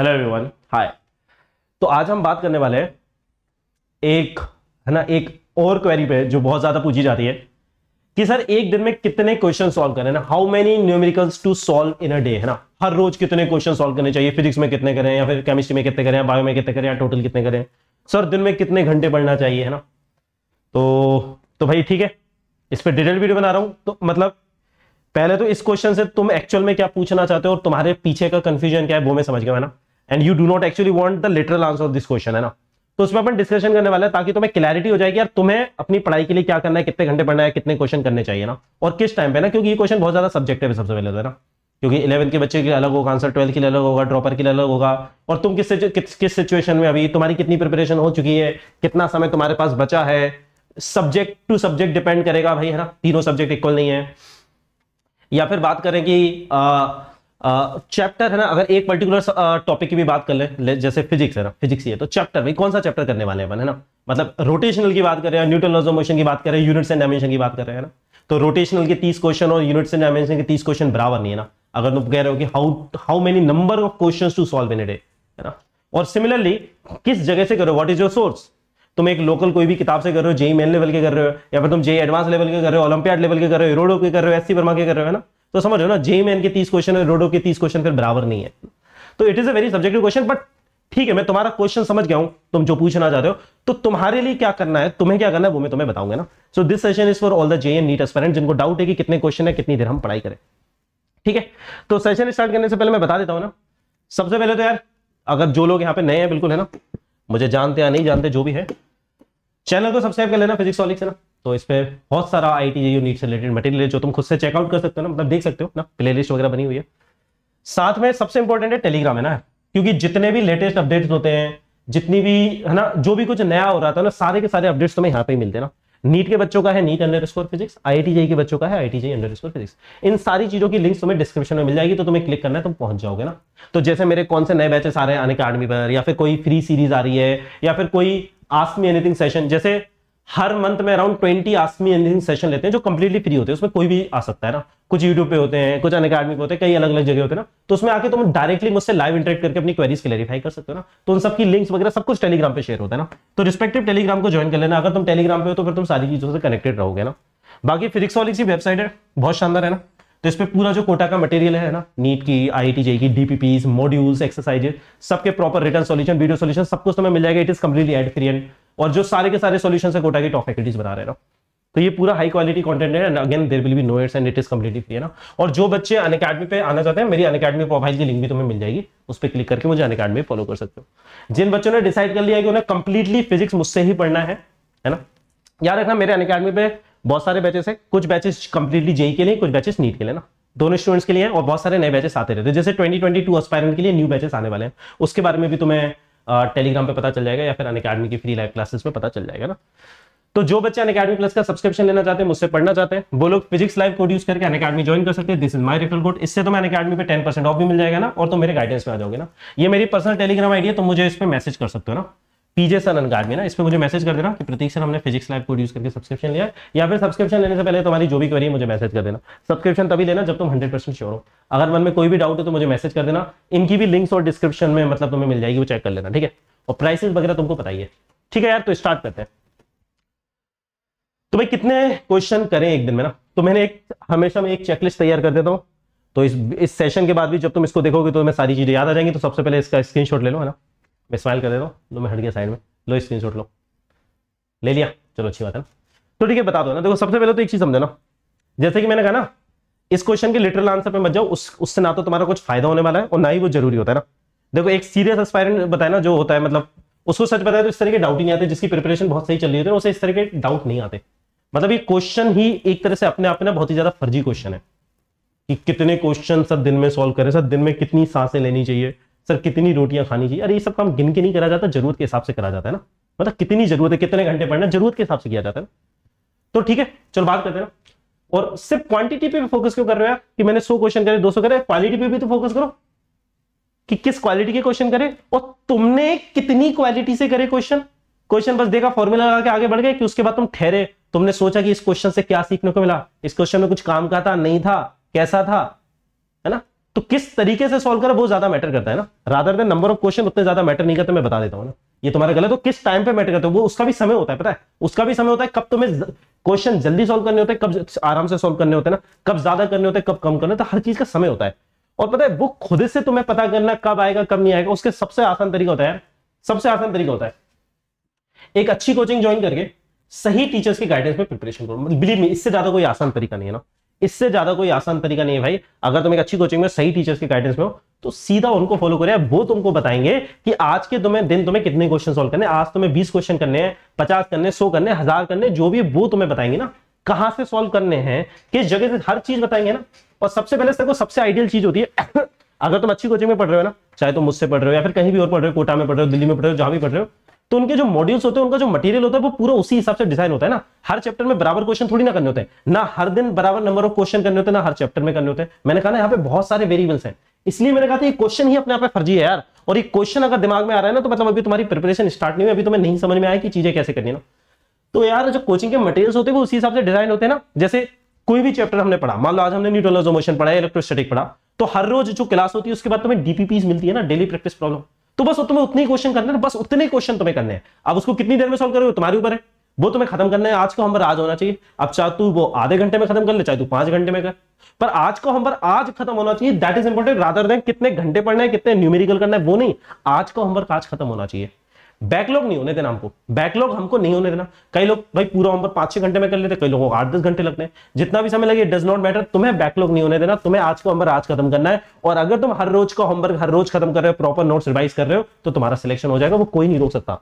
hello everyone hi तो आज हम बात करने वाले हैं एक है ना एक और क्वेरी पे जो बहुत ज्यादा पूछी जाती है कि सर एक दिन में कितने क्वेश्चन सॉल्व करें ना how many numericals to solve in a day है ना हर रोज कितने क्वेश्चन सॉल्व करने चाहिए फिजिक्स में कितने करें या फिर केमिस्ट्री में कितने करें बायो में कितने करें या टोटल कितने करें सर दिन में कितने घंटे पढ़ना चाहिए है ना तो तो भाई ठीक है इस पर डिटेल वीडियो बना रहा हूं तो मतलब पहले तो इस क्वेश्चन से तुम एक्चुअल में क्या पूछना चाहते हो और तुम्हारे पीछे का कंफ्यूजन क्या है वो मैं समझ गया है ना and you do not actually want the literal answer of this question है ना तो उसमें अपन डिस्कशन करने वाला है ताकि तुम्हें क्लैरिटी हो जाएगी यार तुम्हें अपनी पढ़ाई के लिए क्या करना है कितने घंटे पढ़ना है कितने क्वेश्चन करने चाहिए ना और किस टाइम पे ना क्योंकि ये क्वेश्चन बहुत ज्यादा सब्जेक्टिव है सबसे पहले तो ना क्योंकि इलेवन के बच्चे के लिए अलग होगा आंसर ट्वेल्थ के लिए अलग होगा ड्रॉपर के लिए अलग होगा और तुम किस किस किस सिचुएशन में अभी तुम्हारी कितनी प्रिपरेशन हो चुकी है कितना समय तुम्हारे पास बचा है सब्जेक्ट टू सब्जेक्ट डिपेंड करेगा भाई है ना तीनों सब्जेक्ट इक्वल नहीं है या फिर बात करें कि आ, चैप्टर है ना अगर एक पर्टिकुलर टॉपिक की भी बात कर ले जैसे फिजिक्स है ना फिजिक्स ही है तो चैप्टर में कौन सा चैप्टर करने वाले हैं है ना मतलब रोटेशनल की बात कर रहे हैं न्यूटन लॉज ऑफ मोशन की बात कर रहे हैं यूनिट्स एंड डायमेंशन की बात कर रहे हैं ना तो रोटेशनल के तीस क्वेश्चन और यूनिट्स एंड डायमेंशन के तीस क्वेश्चन बराबर नहीं है ना अगर तुम कह रहे हो कि how how many number of question to solve in a day है ना और सिमिलरली किस जगह से करो वॉट इज योर सोर्स तुम एक लोकल कोई भी किताब से कर रहे हो जेई मेन लेवल के कर रहे हो या फिर तुम जेई एडवांस लेवल के कर रहे हो ओलंपियाड लेवल के कर रहे हो रोडो के कर रहे हो एस वर्मा के कर रहे हो ना तो समझो ना जेई मैन के तीस क्वेश्चन है रोडो के तीस क्वेश्चन फिर बराबर नहीं है तो it is a very subjective question but ठीक है मैं तुम्हारा क्वेश्चन समझ गया हूं तुम जो पूछना चाहते हो तो तुम्हारे लिए क्या करना है तुम्हें क्या करना है वो मैं तुम्हें बताऊंगा ना so this session is for all the JEE and NEET aspirant जिनको डाउट है कि कितने क्वेश्चन है कितनी देर हम पढ़ाई करें ठीक है तो सेशन स्टार्ट करने से पहले मैं बता देता हूँ ना सबसे पहले तो यार अगर जो लोग यहाँ पे नए हैं बिल्कुल है ना मुझे जानते या नहीं जानते जो भी है चैनल को सब्सक्राइब कर लेना फिजिक्स ऑलिक्स से ना तो इस पर बहुत सारा आई टी नीट से रिलेटेड मटेरियल जो तुम खुद से चेकआउट कर सकते हो ना मतलब देख सकते हो ना प्ले लिस्ट वगैरह बनी हुई है साथ में सबसे इंपॉर्टेंट है टेलीग्राम है ना क्योंकि जितने भी लेटेस्ट अपडेट्स होते हैं जितनी भी है ना जो भी कुछ नया हो रहा था ना सारे के सारे अपडेट्स तुम्हें यहाँ पे मिलते हैं ना नीट के बच्चों का है NEET underscore physics I के बच्चों का है आई अंडर स्कोर फिजिक्स इन सारी चीजों की लिंक तुम्हें डिस्क्रिप्शन में मिल जाएगी तो तुम्हें क्लिक करना है तुम पहुंच जाओगे ना तो जैसे मेरे कौन से नए बैचेस आ रहे हैं अन पर या फिर कोई फ्री सीरीज आ रही है या फिर कोई आस्क मी एनीथिंग सेशन जैसे हर मंथ में अराउंड ट्वेंटी आसमी इंजीनियरिंग सेशन लेते हैं जो कंप्लीटली फ्री होते हैं उसमें कोई भी आ सकता है ना कुछ यूट्यूब पे होते हैं कुछ अन अकेडमी पे होते हैं कई अलग अलग जगह होते हैं ना तो उसमें आके तुम डायरेक्टली मुझसे लाइव इंटरेक्ट करके अपनी क्वेरीज क्लैरिफाई कर सकते हो ना तो उन सबकी लिंक्स वगैरह सब कुछ टेलीग्राम पर शेयर होता है ना तो रिस्पेक्टिव टेलीग्राम को ज्वाइन कर लेना अगर तुम टेलीग्राम पे हो तो फिर तुम सारी चीजों से कनेक्टेड रहोगे ना बाकी फिजिक्स वाली सी वेबसाइट है बहुत शानदार है ना तो इस पर पूरा जो कोटा का मटेरियल है ना नीट की आई टी की डीपीपी मॉड्यूल्स एक्सरसाइजेज सबके proper return solution video solution सब कुछ तुम्हें मिल जाएगा it is completely ad free and और जो सारे के सारे सोल्यूशन है कोटा की टॉप फैकल्टीज बना रहे हो तो ये पूरा हाई क्वालिटी कंटेंट है and again there will be no ads and it is completely free है ना और जो बच्चे अन अकेडमी पे आना चाहते हैं मेरी अन अकेडमी प्रोफाइल की लिंक भी तुम्हें मिल जाएगी उस पर क्लिक करके मुझे अन अकेडमी फॉलो कर सकते हो जिन बच्चों ने डिसाइड कर लिया कि उन्हें कंप्लीटली फिजिक्स मुझसे ही पढ़ना है है ना याद रखना मेरे अन अकेडमी पे बहुत सारे बैचेस है कुछ बैचेस कंप्लीटली जेई के लिए कुछ बैचेस नीट के लिए ना दोनों स्टूडेंट्स के लिए और बहुत सारे नए बैचेस आते रहते हैं जैसे ट्वेंटी ट्वेंटी टू एस्पायरेंट के लिए न्यू बैचेस आने वाले हैं उसके बारे में भी तुम्हें टेलीग्राम पे पता चल जाएगा या फिर अन अकेडमी की फ्री लाइव क्लासेस में पता चल जाएगा ना तो जो बच्चे अन अकेडमी प्लस का सब्सक्रिप्शन लेना चाहते हैं मुझसे पढ़ना चाहते हैं वो लोग फिजिक्स लाइव कोड यूज करके अन अकेडमी ज्वाइन कर सकते हैं this is my referral code इससे तो मैं अन अकेडमी पे टेन परसेंट ऑफ भी मिल जाएगा ना और तो मेरे गाइडेंस में आ जाओगे ना ये मेरी पर्सनल टेलीग्राम आईडी है तो मुझे इस पर मैसेज कर सकते हो ना पीजे सन अनगार ना इसमें मुझे मैसेज कर देना कि प्रतीक सर हमने फिजिक्स लैब को यूज करके सब्सक्रिप्शन लिया या फिर सब्सक्रिप्शन लेने से पहले तुम्हारी जो भी क्वेरी मुझे मैसेज कर देना सब्सक्रिप्शन तभी लेना जब तुम हंड्रेड परसेंट श्योर हो अगर मन में कोई भी डाउट हो तो मुझे मैसेज कर देना इनकी भी लिंक्स और डिस्क्रिप्शन में मतलब तुम्हें मिल जाएगी वो चेक कर लेना ठीक है और प्राइसेस वगैरह तुमको बताइए ठीक है यार तो स्टार्ट करते हैं तो भाई कितने क्वेश्चन करें एक दिन में ना तो मैंने एक हमेशा मैं एक चेकलिस्ट तैयार कर देता हूँ तो इस इस सेशन के बाद भी जब तुम इसको देखोगे तो मैं सारी चीजें याद आ जाएंगी तो सबसे पहले इसका स्क्रीनशॉट ले लो है ना मैं स्माइल कर दे रहा हूँ तो मैं हट गया साइड में लो स्क्रीन लो ले लिया चलो अच्छी बात है ना तो ठीक है बता दो ना देखो सबसे पहले तो एक चीज़ समझो ना जैसे कि मैंने कहा ना इस क्वेश्चन के लिटरल आंसर पे मत जाओ उस उससे ना तो तुम्हारा कुछ फायदा होने वाला है और ना ही वो जरूरी होता है ना देखो एक सीरियस एक्सपायरेंट बताया ना जो होता है मतलब उसको सच बताया तो इस तरह के डाउट ही नहीं आते जिसकी प्रिपरेशन बहुत सही चल रही होती है उसे इस तरह के डाउट नहीं आते मतलब ये क्वेश्चन ही एक तरह से अपने आप में बहुत ही ज्यादा फर्जी क्वेश्चन है कि कितने क्वेश्चन सर दिन में सॉल्व करें सर दिन में कितनी सांसें लेनी चाहिए सर कितनी रोटियां खानी चाहिए अरे ये सब काम गिन के नहीं करा जाता जरूरत के हिसाब से करा जाता है ना मतलब कितनी जरूरत है कितने घंटे पढ़ना जरूरत के हिसाब से किया जाता है तो ठीक है चलो बात करते ना और सिर्फ क्वांटिटी पे भी फोकस क्यों कर रहे हो यार कि मैंने सौ क्वेश्चन करे दो सौ करे क्वालिटी पे भी तो फोकस करो कि किस क्वालिटी के क्वेश्चन करे और तुमने कितनी क्वालिटी से करे क्वेश्चन क्वेश्चन बस देखा फॉर्मूला लगा के आगे बढ़ गए कि उसके बाद तुम ठहरे तुमने सोचा कि इस क्वेश्चन से क्या सीखने को मिला इस क्वेश्चन में कुछ काम का था नहीं था कैसा था तो किस तरीके से सॉल्व करें वो ज्यादा मैटर करता है ना rather than number of question उतने ज्यादा मैटर नहीं करते मैं बता देता हूँ ना ये तुम्हारा गलत हो किस टाइम पे मैटर करते हो वो उसका भी समय होता है पता है उसका भी समय होता है कब तुम्हें क्वेश्चन जल्दी सोल्व करने होते हैं कब आराम से सोल्व करने होते हैं ना कब ज्यादा करने होते हैं कब कम करने होते तो हर चीज का समय होता है और पता है वो खुद से तुम्हें पता करना कब आएगा कब नहीं आएगा उसके सबसे आसान तरीका होता है सबसे आसान तरीका होता है एक अच्छी कोचिंग ज्वाइन करके सही टीचर्स की गाइडेंस में प्रिपरेशन करो बिलीव मी इससे ज्यादा कोई आसान तरीका नहीं है ना इससे ज्यादा कोई आसान तरीका नहीं है भाई अगर तुम एक अच्छी कोचिंग में सही टीचर्स के गाइडेंस में हो तो सीधा उनको फॉलो करें वो तुमको बताएंगे कि आज के तुम्हें दिन तुम्हें कितने क्वेश्चन सोल्व करने आज तुम्हें बीस क्वेश्चन करने हैं पचास करने सौ करने हजार करने जो भी वो तुम्हें बताएंगे ना कहां से सॉल्व करने हैं किस जगह से हर चीज बताएंगे ना और सबसे पहले देखो सबसे आइडियल चीज होती है अगर तुम अच्छी कोचिंग में पढ़ रहे हो ना चाहे तुम मुझसे पढ़ रहे हो या फिर कहीं भी और पढ़ रहे हो कोटा में पढ़ रहे हो दिल्ली में पढ़ रहे हो जहां भी पढ़ रहे हो तो उनके जो मॉड्यूल्स होते हैं उनका जो मटेरियल होता है वो पूरा उसी हिसाब से डिजाइन होता है ना हर चैप्टर में बराबर क्वेश्चन थोड़ी ना करने होते हैं ना हर दिन बराबर नंबर ऑफ क्वेश्चन करने होते हैं ना हर चैप्टर में करने होते हैं मैंने कहा ना यहाँ पे बहुत सारे वेरिएबल्स हैं इसलिए मैंने कहा था ये क्वेश्चन ही अपने आप में फर्जी है यार और ये क्वेश्चन अगर दिमाग में आ रहा है ना तो मतलब अभी तुम्हारी प्रिपरेशन स्टार्ट नहीं हुई अभी तुम्हें नहीं समझ में आया कि चीजें कैसे करनी ना तो यार जो कोचिंग के मटेरियल्स होते हैं वो उसी हिसाब से डिजाइन होते हैं ना जैसे कोई भी चैप्टर हमने पढ़ा मान लो आज हमने न्यूटन मोशन पढ़ा है इलेक्ट्रोस्टैटिक पढ़ा तो हर रोज जो क्लास होती है उसके बाद तुम्हें डीपीपीज मिलती है ना डेली प्रैक्टिस प्रॉब्लम तो बस तुम्हें उतने क्वेश्चन करने बस उतने क्वेश्चन तुम्हें करने हैं अब उसको कितनी देर में सोल्व करोगे तुम्हारे ऊपर है वो तुम्हें खत्म करना है आज का होमवर्क आज होना चाहिए अब चाहे तू वो आधे घंटे में खत्म कर ले चाहे तू पांच घंटे में कर पर आज का होमवर्क आज खत्म होना चाहिए that is important rather than कितने घंटे पढ़ना है कितने न्यूमेरिकल करना है वो नहीं आज का होमवर्क आज खत्म होना चाहिए बैकलॉग नहीं होने देना हमको बैकलॉग हमको नहीं होने देना कई लोग भाई पूरा होमवर्क पांच छह घंटे में कर लेते कई लोगों को आठ दस घंटे लगते हैं जितना भी समय लगे डज नॉट मैटर तुम्हें बैकलॉग नहीं होने देना तुम्हें आज का होमवर्क आज खत्म करना है और अगर तुम हर रोज का होमवर्क हर रोज खत्म कर रहे हो प्रॉपर नोट रिवाइज कर रहे हो तो तुम्हारा सिलेक्शन हो जाएगा वो कोई नहीं रोक सकता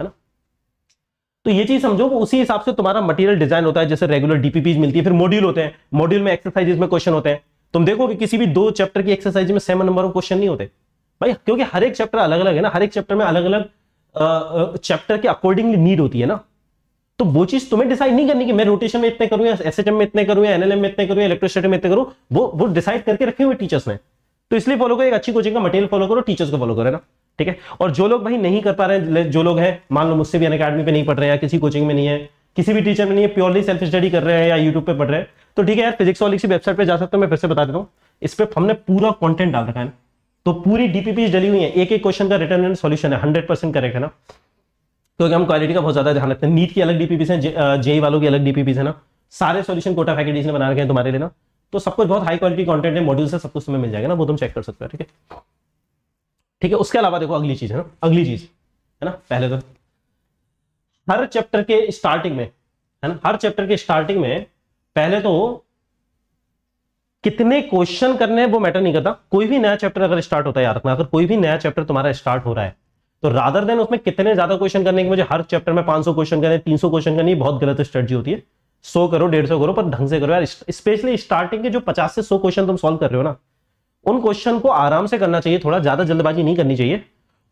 है ना तो ये चीज समझो उसी हिसाब से तुम्हारा मटेरियल डिजाइन होता है जैसे रेगुलर डीपीपीज मिलती है फिर मॉड्यूल होते हैं मॉड्यूल में एक्सरसाइजेस में क्वेश्चन होते हैं तुम देखो कि किसी भी दो चैप्टर की एक्सरसाइज में सेवन नंबर ऑफ क्वेश्चन नहीं होते भाई क्योंकि हर एक चैप्टर अलग अलग है ना हर एक चैप्टर में अलग अलग चैप्टर के अकॉर्डिंगली नीड होती है ना तो वो चीज तुम्हें डिसाइड नहीं करनी कि मैं रोटेशन में इतने करूं या एसएचएम में इतने करूं या एनएलएम में इतने करूं या इलेक्ट्रोस्टेटिक में इतने करूं वो वो डिसाइड करके रखे हुए टीचर्स ने तो इसलिए फॉलो करो एक अच्छी कोचिंग का मटेरियल फॉलो करो टीचर्स को फॉलो करो ना ठीक है और जो लोग भाई नहीं कर पा रहे हैं जो लोग हैं मान लो मुझसे भी अन अकेडमी पे नहीं पढ़ रहे हैं किसी कोचिंग में नहीं है किसी भी टीचर में नहीं है प्योरली सेल्फ स्टडी कर रहे हैं या यूट्यूब पर पढ़ रहे हैं तो ठीक है यार फिजिक्स वाली की वेबसाइट पर जा सकते हो मैं फिर से बता देता हूँ इस पर हमने पूरा कॉन्टेंट डाल रखा है तो पूरी डीपीपी डली हुई है एक एक क्वेश्चन का रिटर्न एंड सोल्यूशन है हंड्रेड परसेंट करेक्ट है ना क्योंकि तो हम क्वालिटी का बहुत ज्यादा ध्यान रखते हैं नीट की अलग डीपीपी है जेई वालों की अलग डीपीपी है ना सारे सोल्यूशन कोटा फैकल्टीज ने बना रखे हैं तुम्हारे लिए ना तो सब कुछ बहुत हाई क्वालिटी कॉन्टेंट है मॉड्यूल से सब कुछ मिल जाएगा ना वो तुम चेक कर सकते हो ठीक है ठीक है उसके अलावा देखो अगली चीज है ना अगली चीज है ना पहले तो हर चैप्टर के स्टार्टिंग में है ना हर चैप्टर के स्टार्टिंग में पहले तो कितने क्वेश्चन करने हैं वो मैटर नहीं करता कोई भी नया चैप्टर अगर स्टार्ट होता है याद रखना अगर कोई भी नया चैप्टर तुम्हारा स्टार्ट हो रहा है तो रादर देन उसमें कितने ज्यादा क्वेश्चन करने के मुझे हर चैप्टर में 500 क्वेश्चन करने 300 क्वेश्चन करनी बहुत गलत स्ट्रेटी होती है सो करो डेढ़ सौ करो पर ढंग से करो यार स्पेशली स्टार्टिंग के जो पचास से सौ क्वेश्चन तुम सोल्व कर रहे हो ना उन क्वेश्चन को आराम से करना चाहिए थोड़ा ज्यादा जल्दबाजी नहीं करनी चाहिए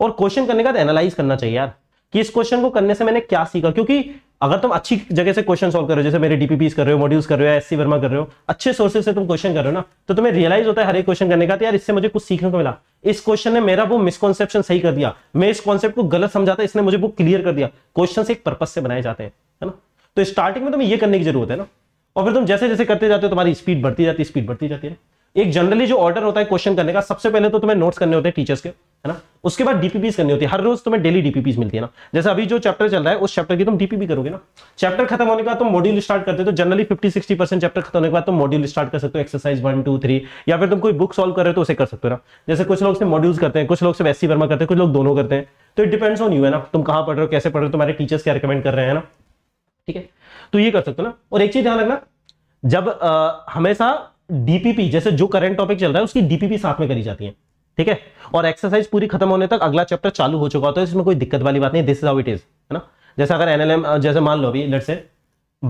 और क्वेश्चन करने का एनालाइज करना चाहिए यार कि इस क्वेश्चन को करने से मैंने क्या सीखा क्योंकि अगर तुम अच्छी जगह से क्वेश्चन सोल्व करो जैसे मेरे डीपीपी कर रहे हो मॉड्यूल्स कर रहे हो एस सी वर्मा कर रहे हो अच्छे सोर्सेस से तुम क्वेश्चन कर रहे हो ना तो तुम्हें रियलाइज होता है हर एक क्वेश्चन करने का यार इससे मुझे कुछ सीखने को मिला इस क्वेश्चन ने मेरा वो मिसकॉन्सेप्शन सही कर दिया मैं इस कॉन्सेप्ट को गलत समझा था इसने मुझे वो क्लियर कर दिया क्वेश्चन एक पर्पज से बनाए जाते हैं है ना तो स्टार्टिंग में तुम्हें यह करने की जरूरत है ना और फिर तुम जैसे जैसे करते जाते हो तुम्हारी स्पीड बढ़ती जाती है स्पीड बढ़ती जाती है एक जनरली जो ऑर्डर होता है क्वेश्चन करने का सबसे पहले तो तुम्हें नोट्स करने होते हैं टीचर्स के है ना उसके बाद डीपीपीज करनी होती है हर रोज तुम्हें डेली डीपीपीज मिलती है ना जैसे अभी जो चैप्टर चल रहा है उस चैप्टर की तुम डीपीपी करोगे ना चैप्टर खत्म होने के बाद तुम मॉड्यूल स्टार्ट करते हो तो जनरली 50 60 परसेंट चैप्टर खत्म होने के बाद तुम मॉड्यूल स्टार्ट कर सकते हो एक्सरसाइज वन टू थ्री या फिर तुम कोई बुक सॉल्व कर रहे हो तो उसे कर सकते हो ना जैसे कुछ लोग से मॉड्यूल करते हैं कुछ लोग से वैसी वर्मा करते हैं कुछ लोग दोनों करते हैं तो इट डिपेंड्स ऑन यू है ना तुम कहाँ पढ़ रहे हो कैसे पढ़ रहे हो तुम्हारे टीचर्स क्या रिकमेंड कर रहे हैं ना ठीक है तो ये कर सकते हो ना और एक चीज ध्यान रखना जब हमेशा डीपीपी जैसे जो करंट टॉपिक चल रहा है उसकी डीपीपी साथ में करी जाती है ठीक है और एक्सरसाइज पूरी खत्म होने तक अगला चैप्टर चालू हो चुका होता है इसमें कोई दिक्कत वाली बात नहीं this is how it is है ना जैसे अगर एनएलएम जैसे मान लो अभी लेट से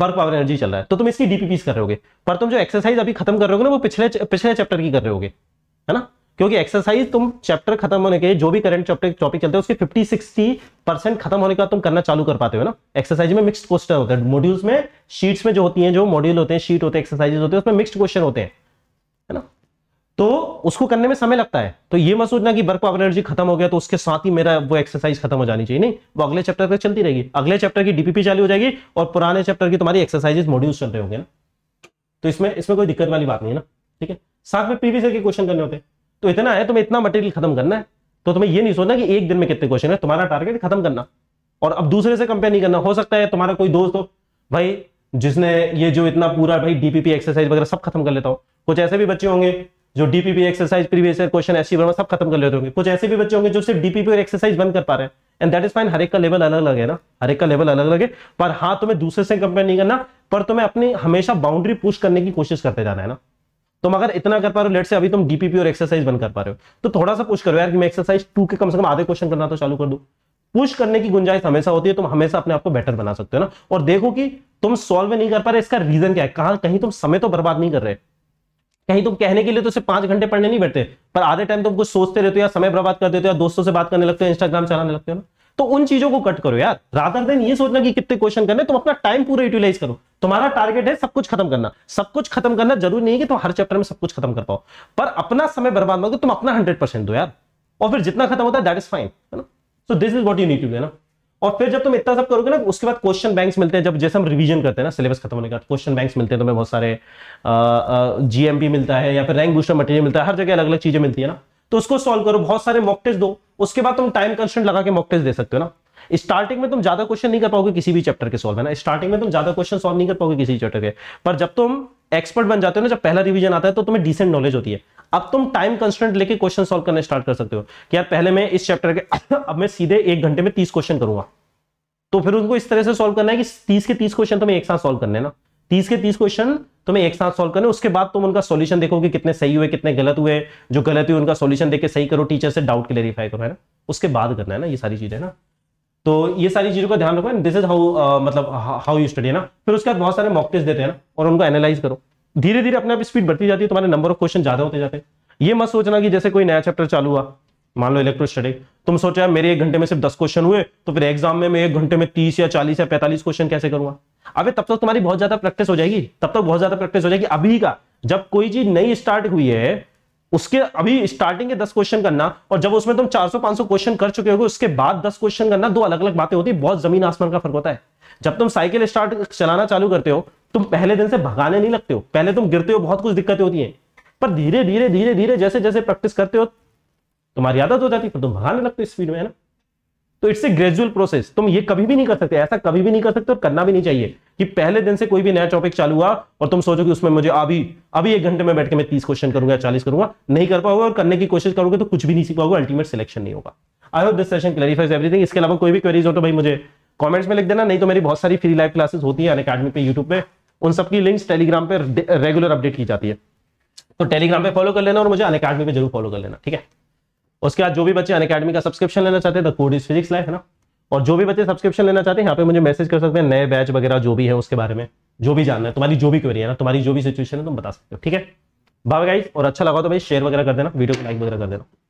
वर्क पावर एनर्जी चल रहा है तो तुम इसकी डीपीपीस कर रहे होगे पर तुम जो एक्सरसाइज अभी खत्म कर रहे हो ना वो पिछले पिछले चैप्टर की कर रहे हो है ना क्योंकि एक्सरसाइज तुम चैप्टर खत्म होने के जो भी करंट चैप्टर टॉपिक चलते हैं उसके 50 60 परसेंट खत्म होने का तुम करना चालू कर पाते हो ना एक्सरसाइज में मिक्स्ड क्वेश्चन होते हैं मॉड्यूल्स में शीट्स में जो होती हैं जो मॉड्यूल होते हैं शीट होते हैं एक्सरसाइजेस होते हैं उसमें मिक्स्ड क्वेश्चन होते हैं है ना तो उसको करने में समय लगता है तो ये मत सोचना कि वर्क पावर एनर्जी खत्म हो गया तो उसके साथ ही मेरा वो एक्सरसाइज खत्म हो जानी चाहिए नहीं वो अगले चैप्टर तक चलती रहेगी अगले चैप्टर की डीपीपी चालू हो जाएगी और पुराने चैप्टर की तुम्हारी एक्सरसाइजेस मॉड्यूल्स चल रहे होंगे ना तो इसमें इसमें कोई दिक्कत वाली बात नहीं है ना ठीक है साथ में प्रीवियस के क्वेश्चन करने होते तो इतना है तुम्हें इतना मटेरियल खत्म करना है तो तुम्हें यह नहीं सोचना कि एक दिन में कितने क्वेश्चन है तुम्हारा टारगेट खत्म करना और अब दूसरे से कंपेयर नहीं करना हो सकता है तुम्हारा कोई दोस्त हो भाई जिसने ये जो इतना पूरा भाई डीपीपी एक्सरसाइज वगैरह सब खत्म कर लेता हो कुछ ऐसे भी बच्चे होंगे जो DPP exercise previous year question ऐसी वर्मा सब खत्म कर लेते होंगे कुछ ऐसे भी बच्चे होंगे जो सिर्फ डीपीपी और एक्सरसाइज बन कर पा रहे हैं एंड दैट इज फाइन हर एक का लेवल अलग अलग है ना हर एक का लेवल अलग अलग है पर हाँ तुम्हें दूसरे से कंपेयर नहीं करना पर तुम्हें अपनी हमेशा बाउंड्री पुश करने की कोशिश करते जाना है ना तुम अगर इतना कर पा रहे हो लेट से अभी तुम डीपीपी और एक्सरसाइज बन कर पा रहे हो तो थोड़ा सा पुश करो यार कि मैं एक्सरसाइज टू के कम से कम आधे क्वेश्चन करना तो चालू कर दू पुश करने की गुंजाइश हमेशा होती है तुम हमेशा अपने आप को बेटर बना सकते हो ना और देखो कि तुम सॉल्व नहीं कर पा रहे इसका रीजन क्या है कहा कहीं तुम समय तो बर्बाद नहीं कर रहे कहीं तुम कहने के लिए तो सिर्फ पांच घंटे पढ़ने नहीं बैठते पर आधे टाइम तुम कुछ सोचते रहते हो या समय बर्बाद कर देते हो या दोस्तों से बात करने लगते हो इंस्टाग्राम चलाने लगते हो ना तो उन चीजों को कट करो यार रादर देन ये सोचना कि कितने क्वेश्चन करने तुम अपना टाइम पूरा यूटिलाइज करो तुम्हारा टारगेट है सब कुछ खत्म करना सब कुछ खत्म करना जरूरी नहीं है कि तुम हर चैप्टर में सब कुछ खत्म कर पाओ पर अपना समय बर्बाद मत तुम अपना हंड्रेड परसेंट दो यार और फिर जितना खत्म होता है दैट इज फाइन है ना so this is what you need to है ना और फिर जब तुम इतना सब करोगे ना उसके बाद क्वेश्चन बैंक्स मिलते हैं जब जैसे हम रिवीजन करते हैं ना सिलेबस खत्म होने के बाद क्वेश्चन बैंक्स मिलते हैं तुम्हें बहुत सारे जीएमपी मिलता है या फिर रैंक बूस्टर मटेरियल मिलता है हर जगह अलग अलग चीजें मिलती है ना तो उसको सॉल्व करो बहुत सारे मॉक टेस्ट दो उसके बाद तुम टाइम कंस्टेंट लगा के मॉक टेस्ट दे सकते हो ना स्टार्टिंग में तुम ज्यादा क्वेश्चन नहीं कर पाओगे किसी भी चैप्टर के सॉल्व है ना स्टार्टिंग में तुम ज्यादा क्वेश्चन सॉल्व नहीं कर पाओगे किसी चैप्टर के पर जब तुम एक्सपर्ट बन जाते हो ना जब पहला रिवीजन आता है तो तुम्हें डिसेंट नॉलेज होती है अब तुम टाइम कंस्टेंट लेके क्वेश्चन सॉल्व करने स्टार्ट कर सकते हो कि यार पहले मैं इस चैप्टर के अब मैं सीधे एक घंटे में तीस क्वेश्चन करूंगा तो फिर उनको इस तरह से सॉल्व करना है कि तीस के तीस क्वेश्चन तुम्हें एक साथ सोल्व करने ना तीस के तीस क्वेश्चन तुम्हें एक साथ सोल्व करने उसके बाद तुम उनका सोल्यूशन देखो कि कितने सही हुए कितने गलत हुए जो गलत हुए उनका सोल्यूशन देके सही करो टीचर से डाउट क्लियरिफाई करो है ना उसके बाद करना है ना ये सारी चीजें ना तो ये सारी चीज़ों का ध्यान रखो दिस इज हाउ मतलब हाउ यू स्टडी है ना फिर उसके बाद बहुत सारे मॉक टेस्ट देते हैं ना और उनको एनालाइज करो धीरे धीरे अपने आप स्पीड बढ़ती जाती है तुम्हारे नंबर ऑफ क्वेश्चन ज्यादा होते जाते हैं ये मत सोचना कि जैसे कोई नया चैप्टर चालू हुआ मान लो स्टडी तुम सोचो यार मेरे एक घंटे में सिर्फ दस क्वेश्चन हुए तो फिर एग्जाम में मैं एक घंटे में तीस या चालीस या पैंतालीस क्वेश्चन कैसे करूंगा अबे तब तक तो तुम्हारी बहुत ज्यादा प्रैक्टिस हो जाएगी तब तक तो बहुत ज्यादा प्रैक्टिस हो जाएगी अभी का जब कोई चीज नई स्टार्ट हुई है उसके अभी स्टार्टिंग के दस क्वेश्चन करना और जब उसमें तुम 400-500 क्वेश्चन कर चुके हो उसके बाद दस क्वेश्चन करना दो अलग अलग बातें होती है बहुत जमीन आसमान का फर्क होता है जब तुम साइकिल स्टार्ट चलाना चालू करते हो तुम पहले दिन से भगाने नहीं लगते हो पहले तुम गिरते हो बहुत कुछ दिक्कतें होती है पर धीरे धीरे धीरे धीरे जैसे जैसे प्रैक्टिस करते हो तुम्हारी आदत हो जाती है तुम भगाने लगते हो स्पीड में है ना तो इट्स ए ग्रेजुअल प्रोसेस तुम ये कभी भी नहीं कर सकते ऐसा कभी भी नहीं कर सकते और करना भी नहीं चाहिए कि पहले दिन से कोई भी नया टॉपिक चालू हुआ और तुम सोचो कि उसमें मुझे अभी अभी एक घंटे में बैठ के मैं तीस क्वेश्चन करूंगा चालीस करूंगा नहीं कर पाओगे और करने की कोशिश करोगे तो कुछ भी नहीं सीख पाओगे अल्टीमेट सिलेक्शन नहीं होगा I hope this session clarifies everything इसके अलावा कोई भी क्वेरीज हो तो भाई मुझे कॉमेंट्स में लिख देना नहीं तो मेरी बहुत सारी फ्री लाइव क्लासेस होती है अन अकेडमी पे यूट्यूब पे उन सबकी लिंक टेलीग्राम पर रेगुलर अपडेट की जाती है तो टेलीग्राम पे फॉलो कर लेना और मुझे अन अकेडमी पर जरूर फॉलो कर लेना ठीक है उसके बाद जो भी बच्चे अन का सब्सक्रिप्शन लेना चाहते हैं the code is physics life है ना और जो भी बच्चे सब्सक्रिप्शन लेना चाहते हैं यहाँ पे मुझे मैसेज कर सकते हैं नए बैच वगैरह जो भी है उसके बारे में जो भी जानना है तुम्हारी जो भी क्वेरी है ना तुम्हारी जो भी सिचुएशन है तुम बता सकते हो ठीक है बाय गाइज और अच्छा लगा तो भाई शेयर वगैरह कर देना वीडियो को लाइक वगैरह कर देना